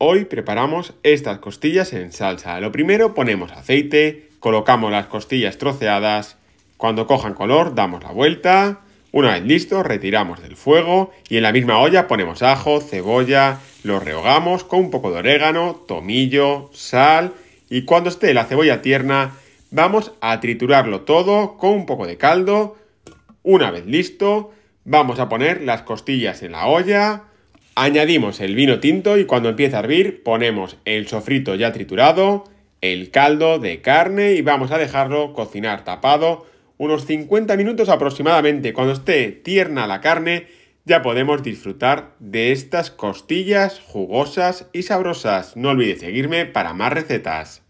Hoy preparamos estas costillas en salsa. Lo primero ponemos aceite, colocamos las costillas troceadas, cuando cojan color damos la vuelta, una vez listo retiramos del fuego y en la misma olla ponemos ajo, cebolla, lo rehogamos con un poco de orégano, tomillo, sal y cuando esté la cebolla tierna vamos a triturarlo todo con un poco de caldo. Una vez listo vamos a poner las costillas en la olla, Añadimos el vino tinto y cuando empiece a hervir ponemos el sofrito ya triturado, el caldo de carne y vamos a dejarlo cocinar tapado unos 50 minutos aproximadamente. Cuando esté tierna la carne ya podemos disfrutar de estas costillas jugosas y sabrosas. No olvides seguirme para más recetas.